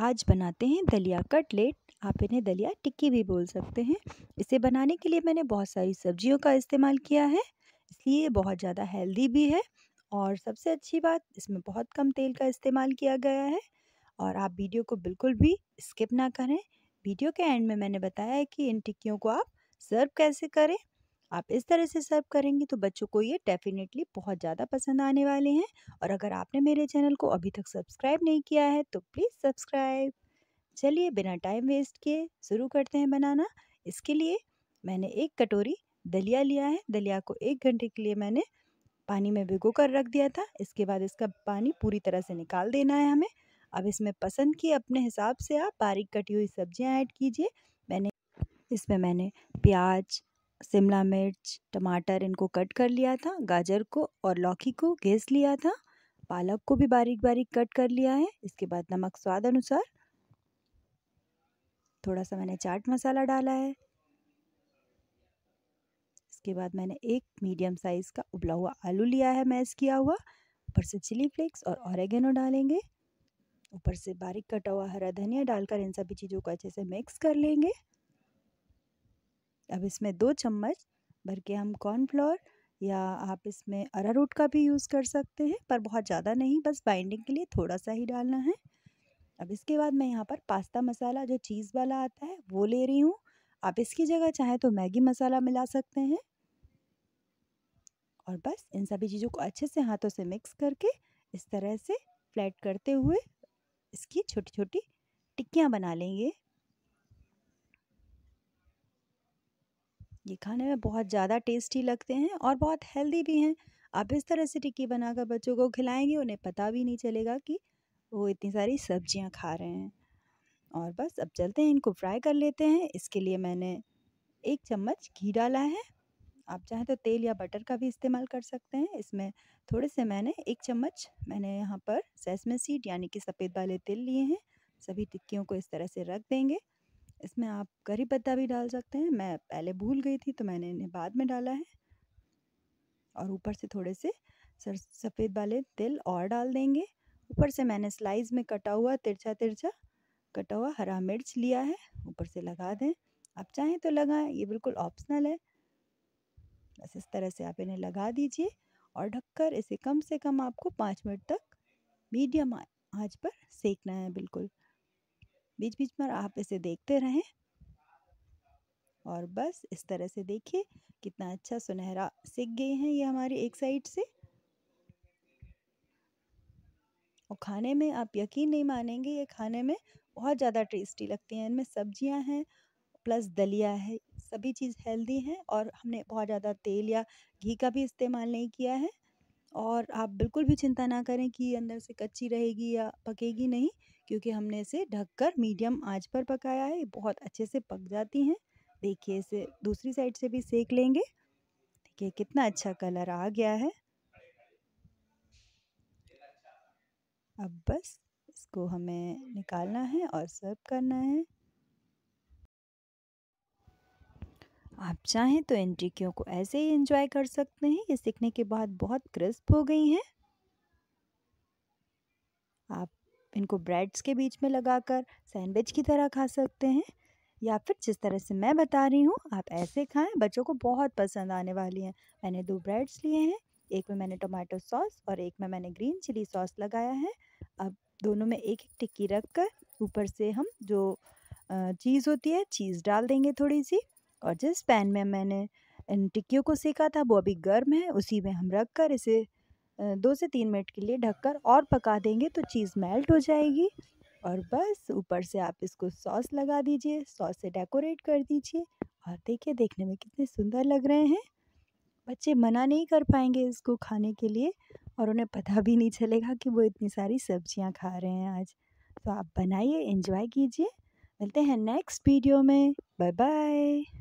आज बनाते हैं दलिया कटलेट आप इन्हें दलिया टिक्की भी बोल सकते हैं इसे बनाने के लिए मैंने बहुत सारी सब्जियों का इस्तेमाल किया है इसलिए बहुत ज़्यादा हेल्दी भी है और सबसे अच्छी बात इसमें बहुत कम तेल का इस्तेमाल किया गया है और आप वीडियो को बिल्कुल भी स्किप ना करें वीडियो के एंड में मैंने बताया है कि इन टिक्कियों को आप सर्व कैसे करें आप इस तरह से सर्व करेंगे तो बच्चों को ये डेफिनेटली बहुत ज़्यादा पसंद आने वाले हैं और अगर आपने मेरे चैनल को अभी तक सब्सक्राइब नहीं किया है तो प्लीज़ सब्सक्राइब चलिए बिना टाइम वेस्ट किए शुरू करते हैं बनाना इसके लिए मैंने एक कटोरी दलिया लिया है दलिया को एक घंटे के लिए मैंने पानी में भिगो कर रख दिया था इसके बाद इसका पानी पूरी तरह से निकाल देना है हमें अब इसमें पसंद की अपने हिसाब से आप बारीक कटी हुई सब्जियां ऐड कीजिए मैंने इसमें मैंने प्याज शिमला मिर्च टमाटर इनको कट कर लिया था गाजर को और लौकी को घेस लिया था पालक को भी बारीक बारीक कट कर लिया है इसके बाद नमक स्वाद अनुसार थोड़ा सा मैंने चाट मसाला डाला है इसके बाद मैंने एक मीडियम साइज़ का उबला हुआ आलू लिया है मैश किया हुआ ऊपर से चिली फ्लेक्स और ऑरेगेनो डालेंगे ऊपर से बारीक कटा हुआ हरा धनिया डालकर इन सभी चीज़ों को अच्छे से मिक्स कर लेंगे अब इसमें दो चम्मच भर के हम कॉर्नफ्लोर या आप इसमें अरारोट का भी यूज़ कर सकते हैं पर बहुत ज़्यादा नहीं बस बाइंडिंग के लिए थोड़ा सा ही डालना है अब इसके बाद मैं यहाँ पर पास्ता मसाला जो चीज़ वाला आता है वो ले रही हूँ आप इसकी जगह चाहें तो मैगी मसाला मिला सकते हैं और बस इन सभी चीज़ों को अच्छे से हाथों से मिक्स करके इस तरह से फ्लैट करते हुए इसकी छोटी छोटी टिक्कियाँ बना लेंगे ये खाने में बहुत ज़्यादा टेस्टी लगते हैं और बहुत हेल्दी भी हैं आप इस तरह से टिक्की बनाकर बच्चों को खिलाएंगे उन्हें पता भी नहीं चलेगा कि वो इतनी सारी सब्जियां खा रहे हैं और बस अब चलते हैं इनको फ्राई कर लेते हैं इसके लिए मैंने एक चम्मच घी डाला है आप चाहें तो तेल या बटर का भी इस्तेमाल कर सकते हैं इसमें थोड़े से मैंने एक चम्मच मैंने यहाँ पर सेसमे सीड यानी कि सफ़ेद वाले तेल लिए हैं सभी टिक्कियों को इस तरह से रख देंगे इसमें आप करी पत्ता भी डाल सकते हैं मैं पहले भूल गई थी तो मैंने इन्हें बाद में डाला है और ऊपर से थोड़े से सर सफ़ेद वाले तिल और डाल देंगे ऊपर से मैंने स्लाइस में कटा हुआ तिरछा तिरछा कटा हुआ हरा मिर्च लिया है ऊपर से लगा दें आप चाहें तो लगाएं ये बिल्कुल ऑप्शनल है बस इस तरह से आप इन्हें लगा दीजिए और ढककर इसे कम से कम आपको पाँच मिनट तक मीडियम आँच पर सेकना है बिल्कुल बीच बीच में आप इसे देखते रहें और बस इस तरह से देखिए कितना अच्छा सुनहरा सीख गए हैं ये हमारी एक साइड से और खाने में आप यकीन नहीं मानेंगे ये खाने में बहुत ज़्यादा टेस्टी लगती हैं इनमें सब्जियां हैं प्लस दलिया है सभी चीज़ हेल्दी हैं और हमने बहुत ज़्यादा तेल या घी का भी इस्तेमाल नहीं किया है और आप बिल्कुल भी चिंता ना करें कि अंदर से कच्ची रहेगी या पकेगी नहीं क्योंकि हमने इसे ढककर मीडियम आंच पर पकाया है बहुत अच्छे से पक जाती हैं देखिए इसे दूसरी साइड से भी सेक लेंगे देखिए कितना अच्छा कलर आ गया है अब बस इसको हमें निकालना है और सर्व करना है आप चाहें तो इन टिक्कियों को ऐसे ही एंजॉय कर सकते हैं ये सीखने के बाद बहुत क्रिस्प हो गई हैं आप इनको ब्रेड्स के बीच में लगाकर सैंडविच की तरह खा सकते हैं या फिर जिस तरह से मैं बता रही हूँ आप ऐसे खाएं बच्चों को बहुत पसंद आने वाली हैं मैंने दो ब्रेड्स लिए हैं एक में मैंने टोमेटो सॉस और एक में मैंने ग्रीन चिली सॉस लगाया है अब दोनों में एक एक टिक्की रख कर ऊपर से हम जो चीज़ होती है चीज़ डाल देंगे थोड़ी सी और जिस पैन में मैंने इन टिक्कियों को सेका था वो अभी गर्म है उसी में हम रख कर इसे दो से तीन मिनट के लिए ढककर और पका देंगे तो चीज़ मेल्ट हो जाएगी और बस ऊपर से आप इसको सॉस लगा दीजिए सॉस से डेकोरेट कर दीजिए और देखिए देखने में कितने सुंदर लग रहे हैं बच्चे मना नहीं कर पाएंगे इसको खाने के लिए और उन्हें पता भी नहीं चलेगा कि वो इतनी सारी सब्जियां खा रहे हैं आज तो आप बनाइए एंजॉय कीजिए मिलते हैं नेक्स्ट वीडियो में बाय बाय